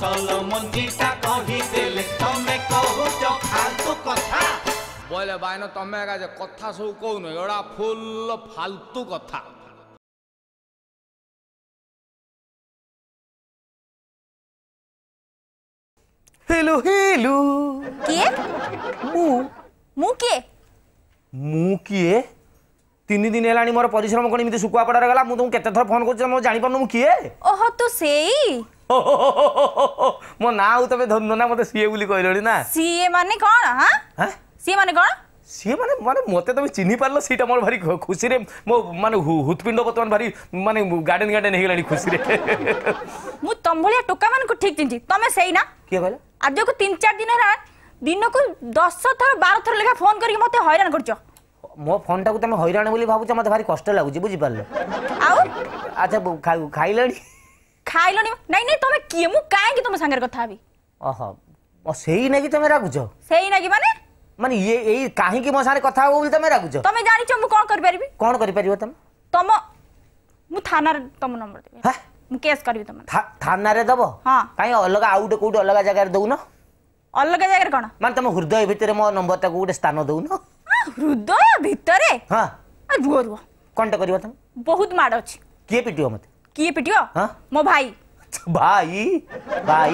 ଅସଲ ମଞ୍ଜିଟା କହିଦେଲେ ତମେ କହୁଛ ଫାଲତୁ କଥା ବୋଇଲେ ବାଇନ ତମେ ଏକା ଯେ କଥା ସବୁ କହୁନ ଏଡ଼ା ଫୁଲ ଫାଲତୁ କଥା ହେଲୁ ହେଲୁ କିଏ ମୁଁ ମୁଁ କିଏ ମୁଁ କିଏ তিন দিন হলানি মোর পরিশ্রম কোন এমনি শুকুয়াপড়ার গলা মু তোমাকে কেতে থর ফোন করছি মো জানি পারনু মু কিয়ে ওহ তো সেই মো না আউ তবে ধন্য না মতে সিএ বলি কইলনি না সিএ মানে কোন হ্যাঁ সিয়ে মানে কোন সিয়ে মানে মানে মতে তুমি চিনি পারল সেটা মোর ভারি খুশিরে মো মানে হুতপিণ্ড বর্তমান ভারি মানে গার্ডেন গার্ডেন হয়ে গলানি খুশিরে মু তম ভলিয়া টোকা মানকু ঠিক চিনছি তুমি সেই না কি কইলা আজ কো তিন চার দিন হলা দিনকু দশ থর বার থর লেখা ফোন করি মতে হইরাণ করছো ମୋ ଫୋନ୍ଟାକୁ ତମେ ହଇରାଣ ବୋଲି ଭାବୁଛ ମୋତେ ଭାରି କଷ୍ଟ ଲାଗୁଛି ବୁଝିପାରିଲ ଆଉ ଆଚ୍ଛା ଖାଇଲଣି ଖାଇଲଣି ନାଇଁ ନାଇଁ ତମେ କିଏ ମୁଁ କାହିଁକି ତମ ସାଙ୍ଗରେ କଥା ହେବି ଓହୋ ସେଇ ନାଗି ତମେ ରାଗୁଛ ସେଇ ନାଗି ମାନେ ମାନେ ଇଏ ଏଇ କାହିଁକି ମୋ ସାଙ୍ଗରେ କଥା ହବ ବୋଲି ତମେ ରାଗୁଛ ତମେ ଜାଣିଛ ମୁଁ କ'ଣ କରିପାରିବି କ'ଣ କରିପାରିବ ତମେ ତମ ମୁଁ ଥାନାରେ ତମ ନମ୍ବର ଦେବି ମୁଁ କେସ୍ କରିବି ତମ ଥାନାରେ ଦବ ହଁ କାହିଁ ଅଲଗା ଆଉ ଗୋଟେ କୋଉଠି ଅଲଗା ଜାଗାରେ ଦଉନ ଅଲଗା ଜାଗାରେ କ'ଣ ମାନେ ତମ ହୃଦୟ ଭିତରେ ମୋ ନମ୍ବରଟାକୁ ଗୋଟେ ସ୍ଥାନ ଦଉନ হৃদয় ভিতরে হ্যাঁ রুহ রুহ কোনটা করিব তুমি বহুত মাড় আছে কি পিটিও মতে কি পিটিও মো ভাই ভাই ভাই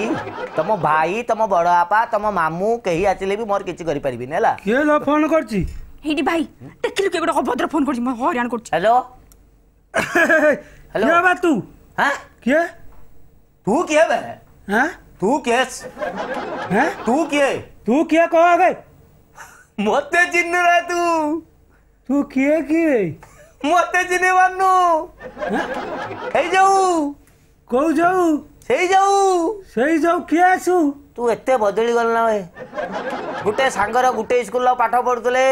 তম ভাই তম বড় আপা তম মামু কেহি আসলে বি মোর কিছু করি পারিবিনি হেলা কে ল ফোন করছি হিডি ভাই দেখিলু কে গোটে অভদ্র ফোন করছি মো হইরাণ করছি হ্যালো হ্যালো কে বা তু হ্যাঁ কে तू क्या है? तू क्या है? तू क्या? तू क्या कहोगे? মতে চিহ্নু ତୁ ତୁ তু କିଏ কি রে মতে চিহ্নি পারনু সেই ସେଇ ଯାଉ যাও সেই যাও সেই যাও কিয়ে আসু তু ଭାଇ ଗୋଟେ ସାଙ୍ଗର ଗୋଟେ ସ୍କୁଲର ପାଠ ପଢ଼ୁଥିଲେ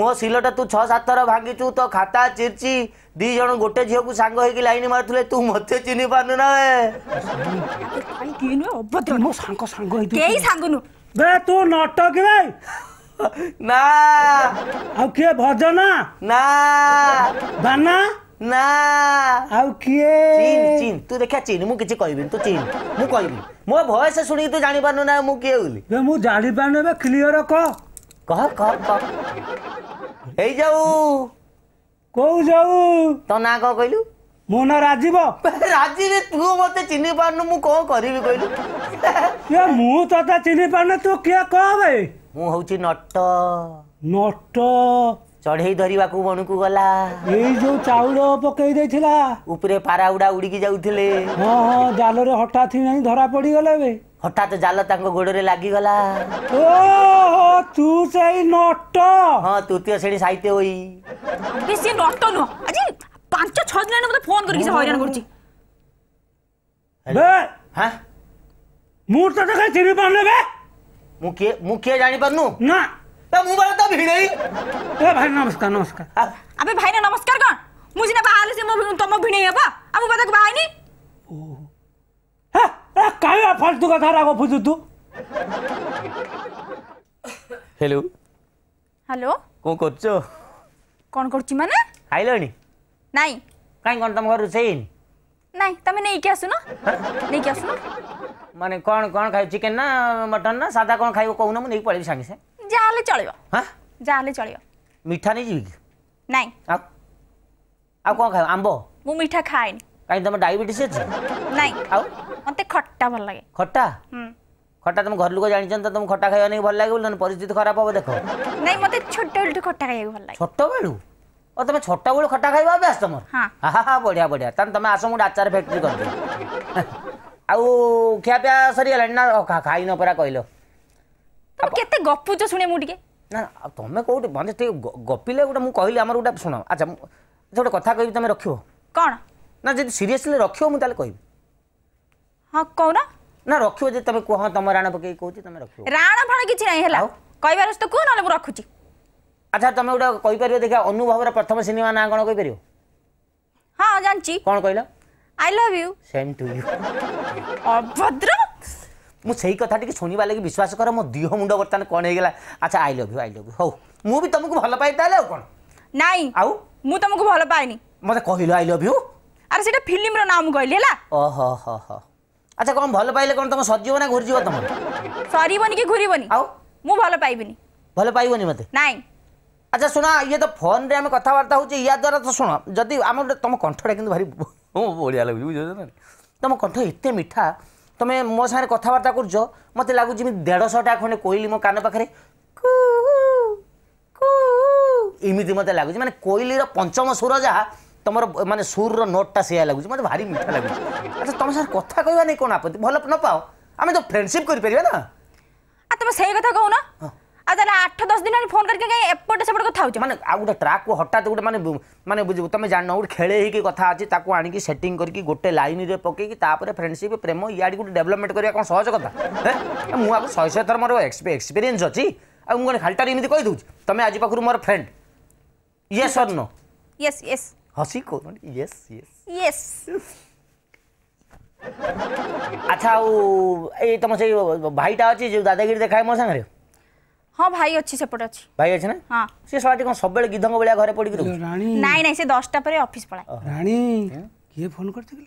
ମୋ ସିଲଟା ତୁ ଛଅ ସାତ ଥର ଭାଙ୍ଗିଛୁ ତୋ ଖାତା ଚିରିଚି ଦି ଜଣ ଗୋଟେ ଝିଅକୁ ସାଙ୍ଗ ହେଇକି ଲାଇନ୍ ମାରୁଥିଲେ ତୁ ମୋତେ ଚିହ୍ନି ପାରୁନୁ ନା ମୋ ସାଙ୍ଗ ସାଙ୍ଗ ହେଇଥିଲୁ କେହି ସାଙ୍ଗ ନୁ ତୁ ନଟକି ଭାଇ ना ଆଉ କିଏ ଭଜନ ନା ବାନା ନା ଆଉ କିଏ ଚିନ୍ ଚିନ୍ ତୁ ଦେଖିଆ ଚିନ୍ ମୁଁ କିଛି କହିବିନି ତୁ ଚିନ୍ ମୁଁ କହିବି ମୋ ଭଏସ ଶୁଣିକି ତୁ ଜାଣିପାରୁନୁ ନା ମୁଁ କିଏ ବୋଲି ମୁଁ ଜାଣିପାରୁନି ଏବେ କ୍ଲିଅର କହ କହ କହ କହ ଏଇ ଯାଉ କୋଉ ଯାଉ ତୋ ନାଁ କଣ କହିଲୁ ମୋ ନାଁ ରାଜୀବ ରାଜୀବ ତୁ ମତେ ଚିହ୍ନି ପାରୁନୁ ମୁଁ କଣ କରିବି କହିଲୁ ମୁଁ ତତେ ଚିହ୍ନି ପାରୁନି ତୁ କିଏ କହ ଭାଇ ମୁଁ ହଉଛି ନଟ ନଟ ଚଢେଇ ଧରିବାକୁ ବଣକୁ ଗଲା ଏଇ ଯୋଉ ଚାଉଳ ପକେଇ ଦେଇଥିଲା ଉପରେ ପାରା ଉଡା ଉଡିକି ଯାଉଥିଲେ ହଁ ହଁ ଜାଲରେ ହଠାତ୍ ହିଁ ଧରା ପଡିଗଲେ ଏବେ ହଠାତ୍ ଜାଲ ତାଙ୍କ ଗୋଡରେ ଲାଗିଗଲା ଓହୋ ତୁ ସେଇ ନଟ ହଁ ତୃତୀୟ ଶ୍ରେଣୀ ସାହିତ୍ୟ ହୋଇ ସିଏ ନଟ ନୁହଁ ଆଜି ପାଞ୍ଚ ଛଅ ଦିନ ମତେ ଫୋନ କରିକି ସେ ହଇରାଣ କରୁଛି ମୁଁ ତତେ କାଇଁ ଚିହ୍ନି ପାରୁନି ବେ ମୁଁ କିଏ ମୁଁ କିଏ ଜାଣିପାରୁନୁ ନା ମୁଁ ବେଳେ ତ ଭିଡ଼େଇ ଏ ଭାଇ ନମସ୍କାର ନମସ୍କାର ଆବେ ଭାଇନା ନମସ୍କାର କ'ଣ ମୁଁ ସିନା ବାହା ହେଲେ ସେ ତମ ଭିଣେଇ ହେବ ଆମ ବାଦାକୁ ବାହା ହେଇନି କାହିଁ ଫାଲତୁ କଥା ରାଗ ବୁଝୁ ତୁ ହ୍ୟାଲୋ ହ୍ୟାଲୋ କ'ଣ କରୁଛ କ'ଣ କରୁଛି ମାନେ ଖାଇଲଣି ନାଇଁ କାହିଁ କ'ଣ ତମ ଘର ରୋଷେଇ ହେଇନି ନାଇଁ ତମେ ନେଇକି ଆସୁନ ନେଇକି ଆସୁନ মানে କ'ଣ କ'ଣ ଖାଇବ ଚିକେନ୍ ନା ମଟନ୍ ନା ସାଧା କ'ଣ ଖାଇବ କହୁନ ମୁଁ ନେଇକି ପଳେଇବି ସାଙ୍ଗେ ସାଙ୍ଗେ ଯାହା ହେଲେ ଚଳିବ ହଁ ଯାହା ହେଲେ ଚଳିବ ମିଠା ନେଇଯିବି କି ନାଇଁ ଆଉ ଆଉ କ'ଣ ଖାଇବ ଆମ୍ବ ମୁଁ ମିଠା ଖାଏନି କାହିଁକି ତମ ଡାଇବେଟିସ୍ ଅଛି ନାଇଁ ଆଉ ମୋତେ ଖଟା ଭଲ ଲାଗେ ଖଟା ଖଟା ତମ ଘର ଲୋକ ଜାଣିଛନ୍ତି ତମ ଖଟା ଖାଇବା ନେଇ ଭଲ ଲାଗେ ବୋଲି ପରିସ୍ଥିତି ଖରାପ ହବ ଦେଖ ନାଇଁ ମୋତେ ଛୋଟବେଳଠୁ ଖଟା ଖାଇବାକୁ ଭଲ ଲାଗେ ଛୋଟବେଳୁ ଓ ତମେ ଛୋଟବେଳୁ ଖଟା ଖାଇବା ଅଭ୍ୟାସ ତମର ହଁ ବଢ଼ିଆ ବଢ଼ିଆ ତାହେଲେ ତମେ ଆସ ମୁଁ ଗୋଟେ ଆଚାର ଫ୍ୟାକ୍ଟ୍ରି କରିଦେବି ଆଉ ଖିଆପିଆ ସରିଗଲାଣି ନା ଖାଇନ ପରା କହିଲ କେତେ ଗପୁଛ ଶୁଣେ ମୁଁ ଟିକେ ନା ଆଉ ତମେ କୋଉଠି ମଞ୍ଜେ ଟିକେ ଗପିଲେ ଗୋଟେ ମୁଁ କହିଲି ଆମର ଗୋଟେ ଶୁଣ ଆଚ୍ଛା ମୁଁ ଗୋଟେ କଥା କହିବି ତମେ ରଖିବ କ'ଣ ନା ଯଦି ସିରିୟସଲି ରଖିବ ମୁଁ ତାହେଲେ କହିବି ହଁ କହୁନ ନା ରଖିବ ଯଦି ତମେ କୁହ ତମ ରାଣ ପକେଇକି କହୁଛି ତମେ ରଖିବ ରାଣ ଫାଣ କିଛି ନାହିଁ ହେଲା କହିବାର ଅଛି ତ କୁହ ନହେଲେ ମୁଁ ରଖୁଛି ଆଚ୍ଛା ତମେ ଗୋଟେ କହିପାରିବ ଦେଖିବା ଅନୁଭବର ପ୍ରଥମ ସିନେମା ନାଁ କ'ଣ କହିପାରିବ ହଁ ଜାଣିଛି କ'ଣ କହିଲ I love you same to you অভদ্র ମୁଁ ସେଇ କଥା ଟିକେ ଶୁଣିବା ଲାଗି ବିଶ୍ୱାସ କର ମୋ ଦେହ ମୁଣ୍ଡ ବର୍ତ୍ତମାନ କ'ଣ ହେଇଗଲା ଆଚ୍ଛା I love you I love you ହଉ ମୁଁ ବି ତମକୁ ଭଲ ପାଏ ତାହେଲେ ଆଉ କ'ଣ ନାଇଁ ଆଉ ମୁଁ ତମକୁ ଭଲ ପାଏନି ମୋତେ କହିଲ ଆଇ ଲଭ୍ ୟୁ ଆରେ ସେଇଟା ଫିଲ୍ମର ନାଁ ମୁଁ କହିଲି ହେଲା ଓହୋ ହୋ ହୋ ଆଚ୍ଛା କ'ଣ ଭଲ ପାଇଲେ କ'ଣ ତମ ସରିଯିବ ନା ଘୁରିଯିବ ତମର ସରିବନି କି ଘୁରିବନି ଆଉ ମୁଁ ଭଲ ପାଇବିନି ଭଲ ପାଇବନି ମୋତେ ନାଇଁ ଆଚ୍ଛା ଶୁଣ ଇଏ ତ ଫୋନ୍ରେ ଆମେ କଥାବାର୍ତ୍ତା ହେଉଛେ ୟା ଦ୍ୱାରା ତ ଶୁଣ ଯଦି ଆମର ତମ କଣ୍ଠଟା କିନ୍ତୁ ଭାରି ହଁ ବଢ଼ିଆ ଲାଗୁଛି ବୁଝିପାରୁଛ ନା ତୁମ କଣ୍ଠ ଏତେ ମିଠା ତୁମେ ମୋ ସାଙ୍ଗରେ କଥାବାର୍ତ୍ତା କରୁଛ ମୋତେ ଲାଗୁଛି ଯେମିତି ଦେଢ଼ଶହଟା ଖଣ୍ଡେ କୋଇଲି ମୋ କାନ ପାଖରେ ଏମିତି ମୋତେ ଲାଗୁଛି ମାନେ କୋଇଲିର ପଞ୍ଚମ ସୁର ଯାହା ତୁମର ମାନେ ସୁରର ନୋଟ୍ଟା ସେଇଆ ଲାଗୁଛି ମୋତେ ଭାରି ମିଠା ଲାଗୁଛି ଆଚ୍ଛା ତୁମ ସାଙ୍ଗରେ କଥା କହିବା ନେଇ କ'ଣ ଆପତ୍ତି ଭଲ ନ ପାଅ ଆମେ ତ ଫ୍ରେଣ୍ଡସିପ୍ କରିପାରିବା ନା ତୁମେ ସେଇ କଥା କହୁନ आठ दस दिन फोन करके कहीं गोटे ट्रैक को हटात गोटे माने माने बुझू तुम जान गोटे खेले ही अच्छी ताको आनिकी करके गोटे लाइन में पकेकी तापरे प्रेम याड गोटे डेवलपमेंट करिया कोन सहज कथा मु आगु 100 थर मोर एक्सपीरियंस अच्छी आ मु खालटार इमिति कहि दउछ आज पाखरु मोर फ्रेंड यस और नो हसी को अच्छा ओ ए तम से भाईटा अछि जे दादागिरी देखाय मो संग ହଁ ଭାଇ ଅଛି ସେପଟେ ଅଛି ଭାଇ ଅଛି ନା ହଁ ସେ ସଳାଟି କ'ଣ ସବୁବେଳେ ଗିଧଙ୍କ ଭଳିଆ ଘରେ ପଡ଼ିକି ରହୁଛି ନାଇଁ ନାଇଁ ସେ ଦଶଟା ପରେ ଅଫିସ ପଳାଏ ରାଣୀ କିଏ ଫୋନ କରିଥିଲ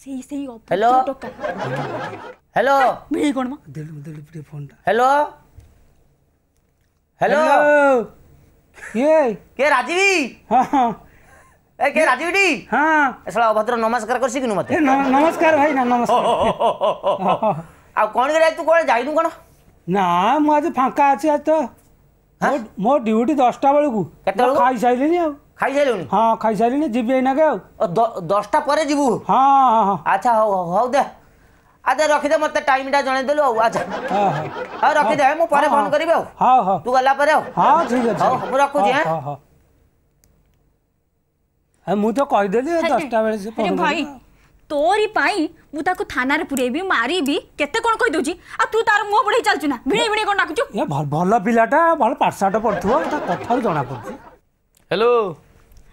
ସେଇ ସେଇ ହ୍ୟାଲୋ ହ୍ୟାଲୋ ଏଇ କ'ଣ ମା ଦେଲୁ ଦେଲୁ ଟିକେ ଫୋନଟା ହ୍ୟାଲୋ ହ୍ୟାଲୋ କିଏ କିଏ ରାଜୀବ ହଁ ହଁ ए के राजीव डी हां साला अभद्र नमस्कार करसी किनु मते नमस्कार ନମସ୍କାର ना नमस्कार आ कोन करे तू କଣ जाइनु कोन না ମୁଁ ଆଜି ଫାଙ୍କା ଅଛି ଆଜି ତ ମୋ ଡ୍ୟୁଟି ଦଶଟା ବେଳକୁ ଖାଇସାରିଲିଣି ଆଉ ଖାଇସାରିଲୁଣି ହଁ ଖାଇସାରିଲିଣି ଯିବି ଏଇନାକେ ଆଉ ଦଶଟା ପରେ ଯିବୁ ହଁ ହଁ ଆଚ୍ଛା ହଉ ହଉ ହଉ ଦେ ଆଚ୍ଛା ରଖିଦେ ମୋତେ ଟାଇମ୍ଟା ଜଣେଇଦେଲୁ ଆଉ ଆଚ୍ଛା ହଉ ରଖିଦେ ମୁଁ ପରେ ଫୋନ୍ କରିବି ଆଉ ହଉ ହଉ ତୁ ଗଲା ପରେ ଆଉ ହଁ ଠିକ୍ ଅଛି ହଉ ମୁଁ ରଖୁଛି ମୁଁ ତ କହିଦେଲି ଦଶଟା ବେଳେ ଭାଇ তোরি পাই মু তাকু থানারে পুরেবি মারিবি কেতে কোন কই দউছি আর তু তার মুহ বড়াই চালছু না ভিড়ে ভিড়ে কোন ডাকুছু এ ভাল পিলাটা ভাল পাঠশাঠ পড়থুও তা কথার জনা পড়ছি হ্যালো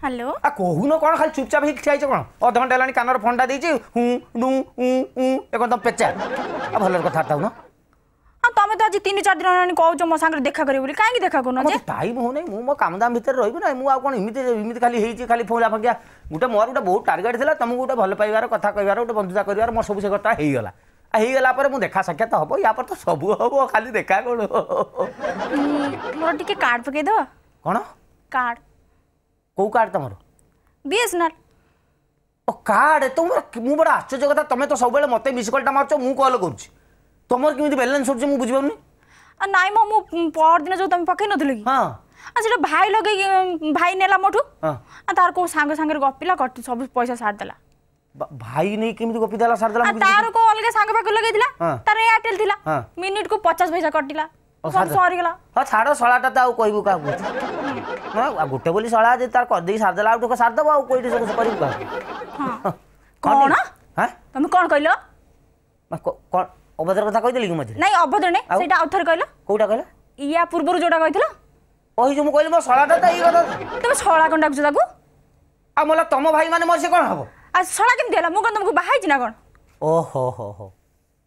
হ্যালো আ কহুন কোন খালি চুপচাপ হিক খাইছ কোন অধ ঘন্টা হেলানি কানর ফোনটা দেইছি হু নু উ উ এখন তো পেচা আ ভালর কথা তাও না ତମେ ତ ଆଜି ତିନି ଚାରି ଦିନ ହେଲାଣି କହୁଛ ମୋ ସାଙ୍ଗରେ ଦେଖା କରିବ ବୋଲି କାହିଁକି ଦେଖା କରୁନ ଯେ ଟାଇମ୍ ହଉନି ମୁଁ ମୋ କାମଦାମ ଭିତରେ ରହିବି ନା ମୁଁ ଆଉ କ'ଣ ଏମିତି ଏମିତି ଖାଲି ହେଇଛି ଖାଲି ଫୋଲା ଫାଙ୍କିଆ ଗୋଟେ ମୋର ଗୋଟେ ବହୁତ ଟାର୍ଗେଟ୍ ଥିଲା ତମକୁ ଗୋଟେ ଭଲ ପାଇବାର କଥା କହିବାର ଗୋଟେ ବନ୍ଧୁତା କରିବାର ମୋର ସବୁ ସେ କଥା ହେଇଗଲା ହେଇଗଲା ପରେ ମୁଁ ଦେଖା ସାକ୍ଷାତ ହବ ୟା ପରେ ତ ସବୁ ହବ ଖାଲି ଦେଖା କ'ଣ ମୋର ଟିକେ କାର୍ଡ଼ ପକେଇଦେବ କ'ଣ କାର୍ଡ଼ କେଉଁ କାର୍ଡ଼ ତମର ବିଏସ୍ଏନ୍ଏଲ୍ ଓ କାର୍ଡ଼ ତୁମର ମୁଁ ବଡ଼ ଆଶ୍ଚର୍ଯ୍ୟ କଥା ତମେ ତ ସବୁବେଳେ ମୋତେ ମିସ୍ କଲ୍ଟା ମାରୁଛ ମୁଁ କଲ୍ କରୁଛି तमर कि बैलेंस सर जे मु बुझी पाउनी नाइ म मु पर दिन जो तमी पखै न दिलै हां आ जे भाई लगे भाई नेला मठु हां आ तार को सांग सांग गपिला कट सब पैसा साथ भाई नै किमि गपि देला तार को अलगे सांग पाक लगे दिला तार एयरटेल दिला मिनिट को 50 पैसा कट सब सॉरी गला हां छाडो सळाटा ता कोइबो का बुझ न आ गुटे बोली सळा जे तार कर दे साथ को साथ कोइ दे सको परिबा हां कोन ना हां तुम कोन অভদ্র কথা কইদেলি কি মধ্যে নাই অভদ্র নে সেটা আউথর কইলো কোটা কইলো ইয়া পূর্বরু যেটা কইছিল ওই যে মু কইলি মো সলাটা তো ই কথা তুমি সলা কোন ডাকছো তাকু আ মোলা তম ভাই মানে মোর সে কোন হবো আর সলা কেমতে হলা মু কোন তোমাকে বাহাইছি না কোন ও হো হো হো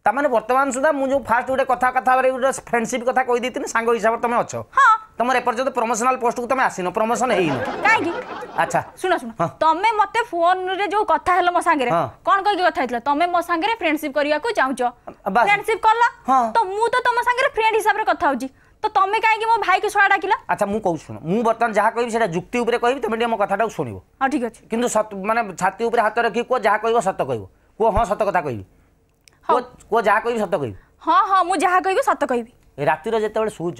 তার মানে বর্তমান সুদ্ধা মু যে ফার্স্ট গোটে কথা কথা গোটে ফ্রেন্ডশিপ কথা কই দিতিনি সাঙ্গ হিসাবে তুমি অছো হ্যাঁ તમારે પરજત પ્રોમોશનલ પોસ્ટ કુ તમે આસિનો પ્રોમોશન હેઈન કાઈ કી અચ્છા સુના સુના તમે મતે ફોન રે જો કથા હેલ મ સાંગરે કોન કઈ કી કથા હેલ તમે મ સાંગરે ફ્રેન્ડશિપ કરીવા કો ચાઉચો ફ્રેન્ડશિપ કર લો તો મુ તો તમા સંગરે ફ્રેન્ડ હિસાબરે કથા હોજી તો તમે કાઈ કી મો ભાઈ કે સોડા કીલા અચ્છા મુ કહો સુ મુ બર્તન જહા કઈ બી સડા જુકતી ઉપર કઈ બી તમે મેં કથાટા સુણીબો હા ઠીક અછી કીંતુ સત મને છાતી ઉપર હાથ રાખી કો જહા કઈબો સત કઈબો કો હા સત કથા કઈબો કો જહા કઈ બી સત કઈબો હા હા મુ જહા કઈ બી સત કઈબી એ રાત્રી રે જેત બળે સુ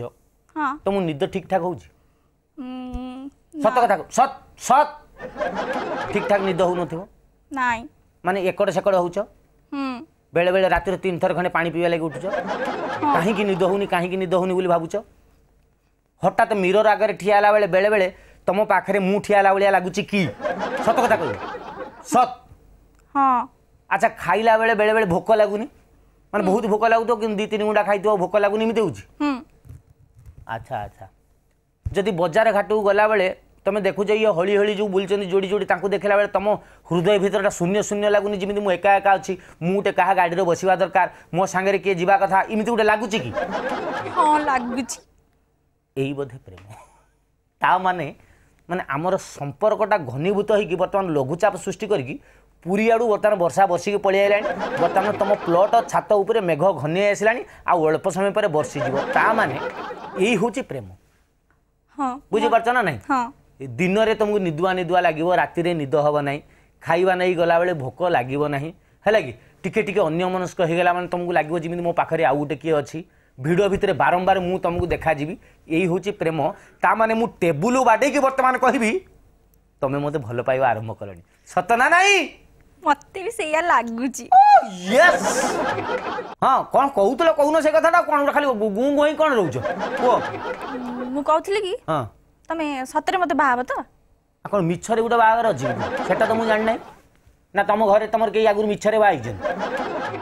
ତୁମକୁ ନିଦ ଠିକ୍ଠାକ୍ ହେଉଛି ସତ କଥା ସତ ସତ ଠିକ୍ଠାକ୍ ନିଦ ହେଉନଥିବ ନାଇଁ ମାନେ ଏକଡ଼ ସେକଡ଼ ହେଉଛ ବେଳେ ବେଳେ ରାତିରେ ତିନି ଥର ଖଣ୍ଡେ ପାଣି ପିଇବା ଲାଗି ଉଠୁଛ କାହିଁକି ନିଦ ହେଉନି କାହିଁକି ନିଦ ହେଉନି ବୋଲି ଭାବୁଛ ହଠାତ୍ ମିରର ଆଗରେ ଠିଆ ହେଲା ବେଳେ ବେଳେ ବେଳେ ତମ ପାଖରେ ମୁଁ ଠିଆ ହେଲା ଭଳିଆ ଲାଗୁଛି କି ସତ କଥା କହିବ ସତ ହଁ ଆଚ୍ଛା ଖାଇଲା ବେଳେ ବେଳେବେଳେ ଭୋକ ଲାଗୁନି ମାନେ ବହୁତ ଭୋକ ଲାଗୁଥିବ କିନ୍ତୁ ଦୁଇ ତିନି ଗୁଣ୍ଡା ଖାଇଥିବ ଭୋକ ଲାଗୁନି ଏମିତି ହେଉଛି আচ্ছা আচ্ছা যদি বজার ঘাটকু বেড়ে তুমি দেখুছ ইয়ে হলি হলি যে বুলছেন যোড়ি যোড়ি তাঁকু দেখলা বেড়ে তোমার হৃদয় ভিতরটা শূন্য শূন্য লাগুনি যেমন মু একা একা অছি মু গোটে কাহা গাড়ি বসবা দরকার মো সাংরে কিয়ে যা কথা এমনি গোটে লাগুছি কি হ্যাঁ লাগুছি এই বোধে প্রেম তা মানে মানে আমার সম্পর্কটা ঘনীভূত হয়ে বর্তমান লঘুচাপ সৃষ্টি করি ପୁରୀ ଆଡ଼ୁ ବର୍ତ୍ତମାନ ବର୍ଷା ବର୍ଷିକି ପଳେଇ ଆସିଲାଣି ବର୍ତ୍ତମାନ ତୁମ ପ୍ଲଟ୍ ଛାତ ଉପରେ ମେଘ ଘନି ଆସିଲାଣି ଆଉ ଅଳ୍ପ ସମୟ ପରେ ବର୍ଷିଯିବ ତା ମାନେ ଏଇ ହେଉଛି ପ୍ରେମ ହଁ ବୁଝିପାରୁଛ ନା ନାହିଁ ଦିନରେ ତୁମକୁ ନିଦୁଆ ନିଦୁଆ ଲାଗିବ ରାତିରେ ନିଦ ହେବ ନାହିଁ ଖାଇବା ନେଇ ଗଲାବେଳେ ଭୋକ ଲାଗିବ ନାହିଁ ହେଲା କି ଟିକେ ଟିକେ ଅନ୍ୟମନସ୍କ ହେଇଗଲା ମାନେ ତୁମକୁ ଲାଗିବ ଯେମିତି ମୋ ପାଖରେ ଆଉ ଗୋଟେ କିଏ ଅଛି ଭିଡ଼ିଓ ଭିତରେ ବାରମ୍ବାର ମୁଁ ତୁମକୁ ଦେଖାଯିବି ଏଇ ହେଉଛି ପ୍ରେମ ତା ମାନେ ମୁଁ ଟେବୁଲ ବାଡ଼େଇକି ବର୍ତ୍ତମାନ କହିବି ତୁମେ ମୋତେ ଭଲ ପାଇବା ଆରମ୍ଭ କଲଣି ସତ ନା ନାହିଁ ମତେ ବି ସେଇଆ ଲାଗୁଛି ୟେସ୍ ହଁ କ'ଣ କହୁଥିଲ କହୁନ ସେ କଥାଟା କ'ଣ ଖାଲି ଗୁଁ ଗୁଁ କ'ଣ ରହୁଛ କୁହ ମୁଁ କହୁଥିଲି କି ହଁ ତମେ ସତରେ ମତେ ବାହାହବ ତ କ'ଣ ମିଛରେ ଗୋଟେ ବାହାଘର ଅଛି ସେଟା ତ ମୁଁ ଜାଣିନାହିଁ ନା ତମ ଘରେ ତମର କେହି ଆଗରୁ ମିଛରେ ବାହା ହେଇଛନ୍ତି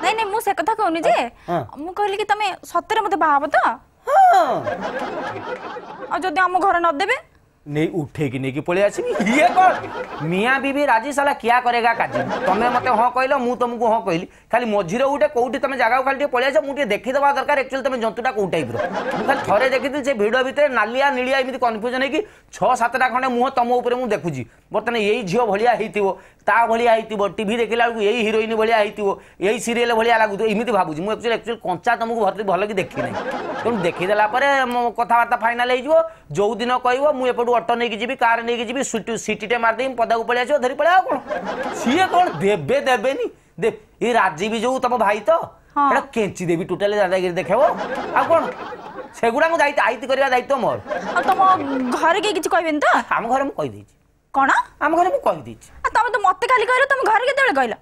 ନାଇଁ ନାଇଁ ମୁଁ ସେ କଥା କହୁନି ଯେ ମୁଁ କହିଲି କି ତମେ ସତରେ ମତେ ବାହାହବ ତ ଆଉ ଯଦି ଆମ ଘର ନଦେବେ নেই উঠেকি নেকি পলে আসবি ইয়ে কর মিয়া বিবি রাজি সালা কিয়া করেগা কাজি তুমি মতে হ কহিল মু তোমাকে হ কইলি খালি মঝিরে উঠে কোটি তুমি জায়গা খালি টিকে পড়ে আস মু টিকে দেখি দেবা দরকার একচুয়ালি তুমি জন্তুটা কোউ টাইপর খালি থরে দেখি সে ভিড় ভিতরে নালিয়া নিলিয়া এমনি কনফ্যুজন হয়েকি ছ সাতটা খণ্ডে মুহ তোম উপরে মু দেখুছি ବର୍ତ୍ତମାନ ଏଇ ଝିଅ ଭଳିଆ ହେଇଥିବ ତା ଭଳିଆ ହେଇଥିବ ଟିଭି ଦେଖିଲା ବେଳକୁ ଏଇ ହିରୋଇନ୍ ଭଳିଆ ହେଇଥିବ ଏଇ ସିରିଏଲ୍ ଭଳିଆ ଲାଗୁଥିବ ଏମିତି ଭାବୁଛି ମୁଁ ଆକ୍ଚୁଆଲି ଆକ୍ଚୁଆଲି କଞ୍ଚା ତୁମକୁ ଭଲକି ଦେଖିନି ତେଣୁ ଦେଖିଦେଲା ପରେ ମୋ କଥାବାର୍ତ୍ତା ଫାଇନାଲ୍ ହେଇଯିବ ଯେଉଁ ଦିନ କହିବ ମୁଁ ଏପଟୁ ଅଟୋ ନେଇକି ଯିବି କାର୍ ନେଇକି ଯିବି ସିଟିଟେ ମାରିଦେବି ପଦାକୁ ପଳେଇ ଆସିବ ଧରି ପଳେଇ ଆଉ କ'ଣ ସିଏ କ'ଣ ଦେବେ ଦେବେନି ଏ ରାଜୀବ ଯୋଉ ତମ ଭାଇ ତ ଏଇଟା କେଞ୍ଚି ଦେବି ଟୋଟାଲି ଦାଦାଗିରି ଦେଖେଇବ ଆଉ କ'ଣ ସେଗୁଡ଼ା ମୁଁ ଦାୟିତ୍ୱ ଆଇତି କରିବା ଦାୟିତ୍ୱ ମୋର ତମ ଘରେ କେହି କିଛି କହିବେନି ତ ଆମ ଘରେ ମୁଁ କହିଦେଇଛି কোন আম ঘরে মু কই দিছি তুমি তো মতে খালি কইলো তুমি ঘরে কেতবেলে কইলো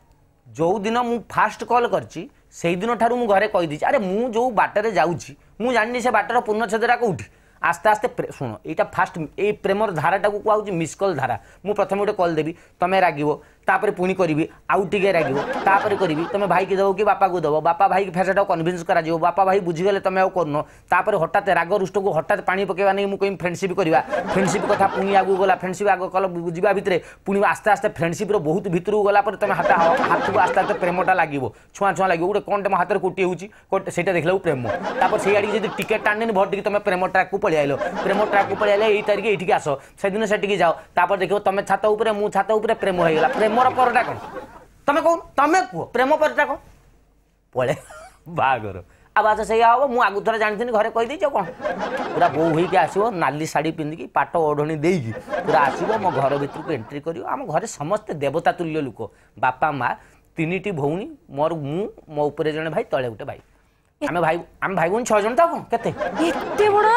ଯୋଉ ଦିନ ମୁଁ ଫାଷ୍ଟ କଲ୍ କରିଛି ସେଇଦିନ ଠାରୁ ମୁଁ ଘରେ କହିଦେଇଛି ଆରେ ମୁଁ ଯୋଉ ବାଟରେ ଯାଉଛି ମୁଁ ଜାଣିନି ସେ ବାଟର ପୂର୍ଣ୍ଣଛେଦଟା କେଉଁଠି আস্তে আস্তে শুণ এইটা ফার্স্ট এই প্রেমর ধারাটাকে কুয়া হচ্ছে মিস কল ধারা মু প্রথমে গোটে কল দেবি তুমি রাগিব तापर पुणी करी आउ टे राग तापर करी तुम भाई की देव कि बापा को देव बापा भाई फेर से कनभिन्स कर बापा भाई बुझीगले तुम आउ कर तापर हठात राग रुष्ट को हठात पा पकेबा नहीं मुझे फ्रेंडसीप करवा फ्रेंडसीप कथ पुणी आगे गला फ्रेंडसीप आग कल बुझा भितर पुणी आस्ते आस्ते फ्रेंडसीप्र बहुत भितर गलापर तुम हाथ हाथ को आस्ते आस्ते प्रेमटा लगे छुआ छुआ लगे गोटे कौन तुम हाथ कोटी हो ସେଇଟା ଦେଖିଲାକୁ ପ୍ରେମ ତାପରେ ସେଇ ଆଡ଼ିକି ଯଦି ଟିକେଟ୍ ଟାଣିନି ଭଟିକି ତୁମେ ପ୍ରେମ ଟ୍ରାକ୍କୁ ପଳେଇ ଆଇଲ प्रेम ट्राक ପଳେଇ ଆଇଲେ ଏଇ ତାରିଖ ଏଇଠିକି से ସେଦିନ ସେଠିକି ଯାଅ ତାପରେ ଦେଖିବ ତୁମେ ଛାତ ଉପରେ ମୁଁ ଛାତ ଉପରେ ପ୍ରେମ ହେଇଗଲା प्रेम ପ୍ରେମର ପରଟା କ'ଣ ତମେ କହୁନ ତମେ କୁହ ପ୍ରେମ ପରଟା କ'ଣ ପଳେଇ ବାହାଘର ଆଉ ଆଚ୍ଛା ସେଇଆ ହବ ମୁଁ ଆଗରୁ ଥରେ ଜାଣିଥିଲି ଘରେ କହିଦେଇଛି ଆଉ କ'ଣ ପୁରା ବୋଉ ହେଇକି ଆସିବ ନାଲି ଶାଢ଼ୀ ପିନ୍ଧିକି ପାଟ ଓଢ଼ଣୀ ଦେଇକି ପୁରା ଆସିବ ମୋ ଘର ଭିତରକୁ ଏଣ୍ଟ୍ରି କରିବ ଆମ ଘରେ ସମସ୍ତେ ଦେବତା ତୁଲ୍ୟ ଲୋକ ବାପା ମା ତିନିଟି ଭଉଣୀ ମୋର ମୁଁ ମୋ ଉପରେ ଜଣେ ଭାଇ ତଳେ ଗୋଟେ ଭାଇ ଆମେ ଭାଇ ଆମେ ଭାଇ ଭଉଣୀ ଛଅ ଜଣ ତ କ'ଣ କେତେ ଏତେ ବଡ଼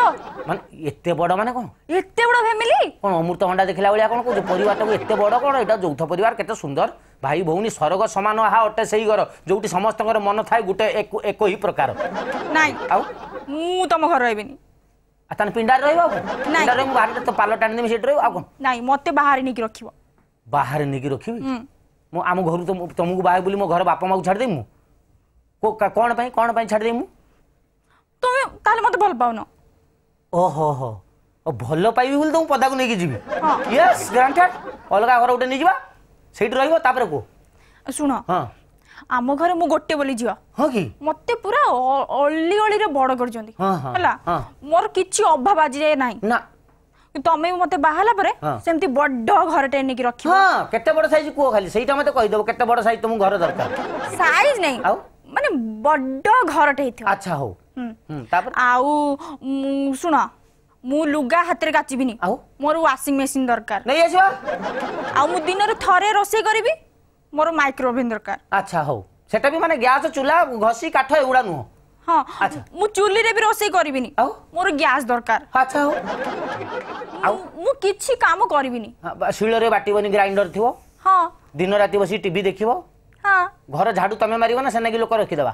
ମାନେ ଏତେ ବଡ଼ ମାନେ କ'ଣ ଏତେ ବଡ଼ ଫ୍ୟାମିଲି କ'ଣ ଅମୃତଭଣ୍ଡା ଦେଖିଲା ଭଳିଆ କ'ଣ କହୁଛୁ ପରିବାରଟାକୁ ଏତେ ବଡ଼ କ'ଣ ଏଇଟା ଯୌଥ ପରିବାର କେତେ ସୁନ୍ଦର ଭାଇ ଭଉଣୀ ସ୍ୱର୍ଗ ସମାନ ଆହା ଅଟେ ସେଇ ଘର ଯୋଉଠି ସମସ୍ତଙ୍କର ମନ ଥାଏ ଗୋଟେ ଏକ ହିଁ ପ୍ରକାର ନାଇଁ ଆଉ ମୁଁ ତମ ଘର ରହିବିନି ଆଉ ତାହେଲେ ପିଣ୍ଡାରେ ରହିବ ଆଉ ପିଣ୍ଡାରେ ମୁଁ ବାହାରେ ତ ପାଲ ଟାଣି ଦେବି ସେଇଠି ରହିବ ଆଉ କ'ଣ ନାଇଁ ମୋତେ ବାହାରେ ନେଇକି ରଖିବ ବାହାରେ ନେଇକି ରଖିବି ମୁଁ ଆମ ଘରୁ ତମକୁ ବାହା ବୋଲି ମୋ ଘର ବାପା ମାଆକୁ ଛାଡ଼ିଦେବି ମୁଁ कौन पाई कौन पाई छाड़ दे मु তুমি তাহলে মতে ভাল পাও না ওহো হো ভাল পাইবি বলে তুমি পদাকু নেকি যাবি ইয়েস গ্রান্টেড অলগা ঘর গোটে নিয়ে যা সেইটি রহব তারপরে কো শুন ଆମ ଘରେ ମୁଁ ଗୋଟେ ବୋଲି ଝିଅ ହଁ କି ମତେ ପୁରା ଅଳି ଅଳିରେ ବଡ କରିଛନ୍ତି ହେଲା ମୋର କିଛି ଅଭାବ ଆଜି ଯାଏ ନାହିଁ ନା ତମେ ମତେ ବାହାହେଲା ପରେ ସେମିତି ବଡ ଘରଟେ ନେଇକି ରଖିବ ହଁ କେତେ ବଡ ସାଇଜ କୁହ ଖାଲି ସେଇଟା ମତେ କହିଦବ କେତେ ବଡ ସାଇଜ ତମକୁ ଘର ଦରକାର ସାଇଜ ନାହିଁ ଆଉ ମାନେ ବଡ଼ ଘରଟେ ହେଇଥିବ ଆଚ୍ଛା ହଉ ଆଉ ଶୁଣ ମୁଁ ଲୁଗା ହାତରେ କାଚିବିନି ଆଉ ମୋର ୱାସିଂ ମେସିନ ଦରକାର ନେଇ ଆସିବା ଆଉ ମୁଁ ଦିନରେ ଥରେ ରୋଷେଇ କରିବି ମୋର ମାଇକ୍ରୋଓଭେନ୍ ଦରକାର ଆଚ୍ଛା ହଉ ସେଟା ବି ମାନେ ଗ୍ୟାସ୍ ଚୁଲା ଘଷି କାଠ ଏଗୁଡ଼ା ନୁହଁ ହଁ ମୁଁ ଚୁଲିରେ ବି ରୋଷେଇ କରିବିନି ଆଉ ମୋର ଗ୍ୟାସ୍ ଦରକାର ଆଚ୍ଛା ହଉ ଆଉ ମୁଁ କିଛି କାମ କରିବିନି ଶିଳରେ ବାଟିବନି ଗ୍ରାଇଣ୍ଡର ଥିବ ହଁ ଦିନ ରାତି ବସି ଟିଭି ଦେଖିବ ঘর ঝাড়ু তুমি মারিব না সেনাকি লোক রাখিদেবা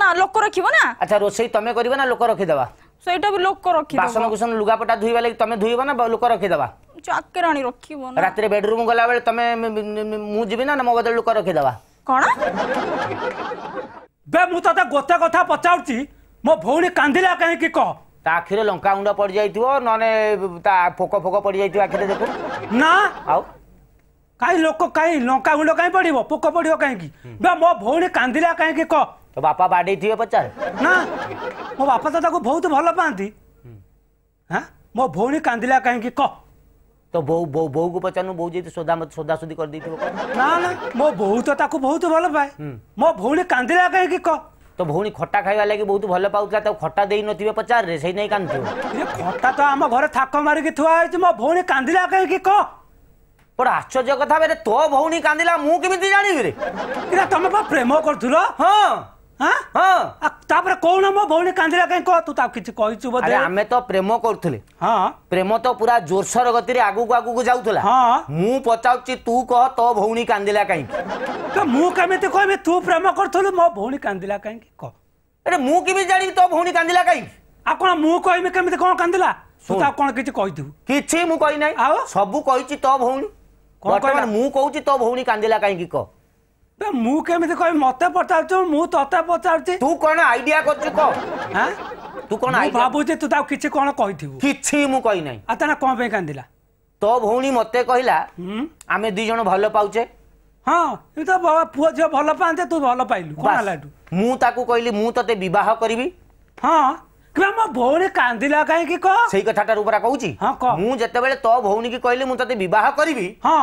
না লোক রাখিব না আচ্ছা রোষেই তুমি করিব না লোক রাখিদেবা সেইটা বি লোক রাখিদেবা বাসন কুসন লুগাপটা ধুইবা লাগি তুমি ধুইব না লোক রাখিদেবা চাকরাণী রাখিব না রাতে বেডরুম গলা বেলে তুমি মু জিবি না মো বদল লোক রাখিদেবা কোন বে মু তোতে গোতে কথা পচাউছি মো ভৌণী কান্দিলা কাহিকি কহ ତା ଆଖିରେ ଲଙ୍କା ଗୁଣ୍ଡ ପଡ଼ିଯାଇଥିବ ନହେଲେ ତା ଫୋକ ଫୋକ ପଡ଼ିଯାଇଥିବ ଆଖିରେ ଦେଖୁ ନା ଆଉ कहीं लोक कहीं लंका गुंड कहीं पड़ पोक पड़ो कहीं मो भी कांदा कहीं कह तो बापा बाड़ी थे पचार ना मो बापा तो बहुत भल पाती हाँ मो भी कांदा कहीं कह तो बो बो बो को पचानु बो जे सोदा मत सोदा सुदी कर दीथिबो ना ना मो बहुत तो ताकू बहुत भल पाए मो भौनी कांदिला कहीं कह तो भौनी खट्टा खाइवा लागि बहुत भल पाउतला त खट्टा देई नथिबे पचार रे सेई नै कांदियो तो आम घर था मारि कि थुआ मो भौनी कांदिला कहीं कह বড় আশ্চর্য কথা বেরে তো ভৌণী কান্দিলা মু কেমিতি জানিবি রে কিরা তুমি পা প্রেম করছিল হ্যাঁ হ্যাঁ হ্যাঁ তাপরে কোন মো ভৌণী কান্দিলা কাই কো তু তা কিছু কইছু বোধে আমি তো প্রেম করুলে হ্যাঁ প্রেম তো পুরা জোরসর গতিরে আগুকু আগুকু যাউতলা হ্যাঁ মু পচাউছি তু কহ তো ভৌণী কান্দিলা কাই তো মু কেমিতি কইবি তু প্রেম করুলু মো ভৌণী কান্দিলা কাই কো এটা মু কেমিতি জানিবি তো ভৌণী কান্দিলা কাই ଆଉ କ'ଣ ମୁଁ କହିବି କେମିତି କ'ଣ କାନ୍ଦିଲା ତୁ ତାକୁ କ'ଣ କିଛି କହିଥିବୁ କିଛି ମୁଁ କହିନାହିଁ ଆଉ ସବୁ କହିଛି ତୋ ଭଉଣୀ ବର୍ତ୍ତମାନ ମୁଁ କହୁଛି ତୋ ଭଉଣୀ କାନ୍ଦିଲା କାହିଁକି କହ ମୁଁ କେମିତି କହିବି ମତେ ପଚାରୁଛୁ ମୁଁ ତତେ ପଚାରୁଛି ତୁ କଣ ଆଇଡିଆ କରୁଛୁ କହ ତୁ କଣ ଭାବୁଛି ତୁ ତାକୁ କିଛି କଣ କହିଥିବୁ କିଛି ମୁଁ କହିନାହିଁ ଆଉ ତା କଣ ପାଇଁ କାନ୍ଦିଲା ତୋ ଭଉଣୀ ମତେ କହିଲା ଆମେ ଦି ଜଣ ଭଲ ପାଉଛେ ହଁ ତ ପୁଅ ଝିଅ ଭଲ ପାଆନ୍ତେ ତୁ ଭଲ ପାଇଲୁ ମୁଁ ତାକୁ କହିଲି ମୁଁ ତତେ ବିବାହ କରିବି ହଁ ମୋ ଭଉଣୀ କାନ୍ଦିଲା କାହିଁକି କହ ସେଇ କଥାଟା ରୂପରା କହୁଛି ହଁ କହ ମୁଁ ଯେତେବେଳେ ତୋ ଭଉଣୀ କି କହିଲି ମୁଁ ତତେ ବିବାହ କରିବି ହଁ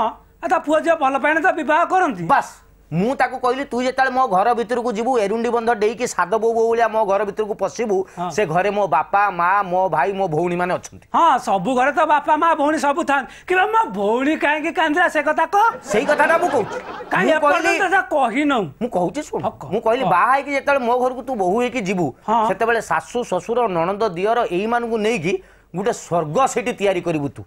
ତା ପୁଅ ଝିଅ ଭଲ ପାଇଲେ ତ ବିବାହ କରନ୍ତି ବାସ୍ ମୁଁ ତାକୁ କହିଲି ତୁ ଯେତେବେଳେ ମୋ ଘର ଭିତରକୁ ଯିବୁ ଏରୁଣ୍ଡି ବନ୍ଧ ଦେଇକି ସାଦ ବୋଉ ବୋଉ ଭଳିଆ ମୋ ଘର ଭିତରକୁ ପଶିବୁ ସେ ଘରେ ମୋ ବାପା ମା ମୋ ଭାଇ ମୋ ଭଉଣୀ ମାନେ ଅଛନ୍ତି ହଁ ସବୁ ଘରେ ତ ବାପା ମା ଭଉଣୀ ସବୁ ଥାନ୍ତି କିମ୍ବା ମୋ ଭଉଣୀ କାହିଁକି କାନ୍ଦିଲା ସେ କଥା କହ ସେଇ କଥାଟା ମୁଁ କହୁଛି କହିନୁ ମୁଁ କହୁଛି ଶୁଣ ମୁଁ କହିଲି ବାହା ହେଇକି ଯେତେବେଳେ ମୋ ଘରକୁ ତୁ ବୋହୁ ହେଇକି ଯିବୁ ସେତେବେଳେ ଶାଶୁ ଶ୍ୱଶୁର ନଣନ୍ଦ ଦିଅର ଏଇମାନଙ୍କୁ ନେଇକି ଗୋଟେ ସ୍ୱର୍ଗ ସେଠି ତିଆରି କରିବୁ ତୁ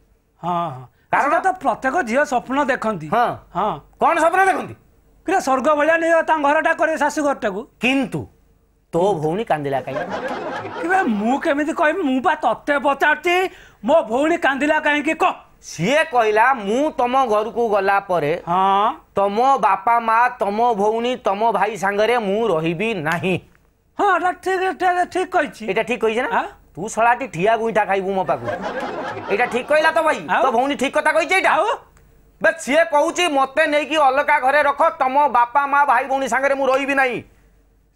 ହଁ କାରଣ ତ ପ୍ରତ୍ୟେକ ଝିଅ ସ୍ୱପ୍ନ ଦେଖନ୍ତି ହଁ ହଁ କଣ ସ୍ୱପ୍ନ ଦେଖନ୍ତି ପୁରା ସ୍ୱର୍ଗ ଭଳିଆ ନେଇଯାଅ ତାଙ୍କ ଘରଟା କରେ ଶାଶୁଘରଟାକୁ କିନ୍ତୁ ତୋ ଭଉଣୀ କାନ୍ଦିଲା କାହିଁକି କେବେ ମୁଁ କେମିତି କହିବି ମୁଁ ବା ତତେ ପଚାରୁଛି ମୋ ଭଉଣୀ କାନ୍ଦିଲା କାହିଁକି କହ ସିଏ କହିଲା ମୁଁ ତମ ଘରକୁ ଗଲା ପରେ ହଁ ତମ ବାପା ମା ତମ ଭଉଣୀ ତମ ଭାଇ ସାଙ୍ଗରେ ମୁଁ ରହିବି ନାହିଁ ହଁ ଏଟା ଠିକ ଠିକ କହିଛି ଏଟା ଠିକ କହିଛି ନା ତୁ ସଳାଟି ଠିଆ ଗୁଇଁଟା ଖାଇବୁ ମୋ ପାଖକୁ ଏଇଟା ଠିକ କହିଲା ତ ଭାଇ ତୋ ଭଉଣୀ ଠିକ କଥା କହିଛି ଏଇଟା ଆଉ ବେ ସିଏ କହୁଛି ମୋତେ ନେଇକି ଅଲଗା ଘରେ ରଖ ତମ ବାପା ମା ଭାଇ ଭଉଣୀ ସାଙ୍ଗରେ ମୁଁ ରହିବି ନାହିଁ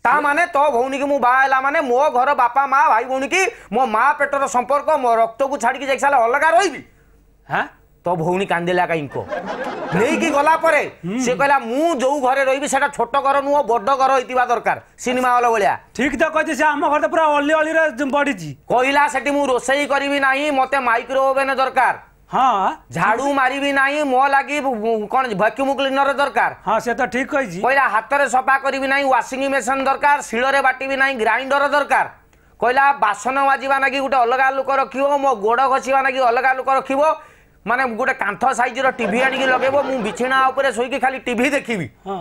ତା ମାନେ ତୋ ଭଉଣୀକି ମୁଁ ବାହା ହେଲା ମାନେ ମୋ ଘର ବାପା ମା ଭାଇ ଭଉଣୀକି ମୋ ମା ପେଟର ସମ୍ପର୍କ ମୋ ରକ୍ତକୁ ଛାଡ଼ିକି ଯାଇ ସାରିଲା ଅଲଗା ରହିବି ହଁ ତୋ ଭଉଣୀ କାନ୍ଦିଲା କାହିଁକ ନେଇକି ଗଲା ପରେ ସେ କହିଲା ମୁଁ ଯୋଉ ଘରେ ରହିବି ସେଟା ଛୋଟ ଘର ନୁହଁ ବଡ ଘର ହେଇଥିବା ଦରକାର ସିନେମା ହଲ ଭଳିଆ ଠିକ ତ କହିଛି ସେ ଆମ ଘର ତ ପୁରା ଅଲି ଅଲିରେ ବଢିଛି କହିଲା ସେଠି ମୁଁ ରୋଷେଇ କରିବି ନାହିଁ ମୋତେ ମାଇକ୍ରୋଓଭେନ୍ ଦରକାର ହଁ ଝାଡୁ ମାରିବି ନାହିଁ ମୋ ଲାଗି କଣ ଭ୍ୟାକ୍ୟୁମ୍ କ୍ଲିନର ଦରକାର ହଁ ସେ ତ ଠିକ କହିଛି କହିଲା ହାତରେ ସଫା କରିବି ନାହିଁ ୱାସିଂ ମେସିନ୍ ଦରକାର ଶିଳରେ ବାଟିବି ନାହିଁ ଗ୍ରାଇଣ୍ଡର ଦରକାର କହିଲା ବାସନ ମାଜିବା ନାଗି ଗୋଟେ ଅଲଗା ଲୋକ ରଖିବ ମୋ ଗୋଡ଼ ଘଷିବା ନାଗି ଅଲଗା ଲୋକ ରଖିବ ମାନେ ଗୋଟେ କାନ୍ଥ ସାଇଜର ଟିଭି ଆଣିକି ଲଗେଇବ ମୁଁ ବିଛଣା ଉପରେ ଶୋଇକି ଖାଲି ଟିଭି ଦେଖିବି ହଁ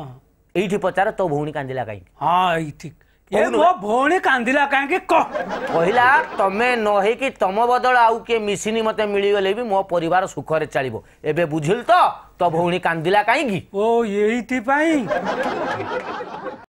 ଏଇଠି ପଚାର ତୋ ଭଉଣୀ କାନ୍ଦିଲା କାହିଁକି ହଁ ଏଇ ଠିକ ଏ ମୋ ଭଉଣୀ କାନ୍ଦିଲା କାହିଁକି କହ କହିଲା ତମେ ନ ହେଇକି ତମ ବଦଳ ଆଉ କିଏ ମିଶିନି ମତେ ମିଳିଗଲେ ବି ମୋ ପରିବାର ସୁଖରେ ଚାଲିବ ଏବେ ବୁଝିଲୁ ତ ତୋ ଭଉଣୀ କାନ୍ଦିଲା କାହିଁକି ଓ ଏଇଥିପାଇଁ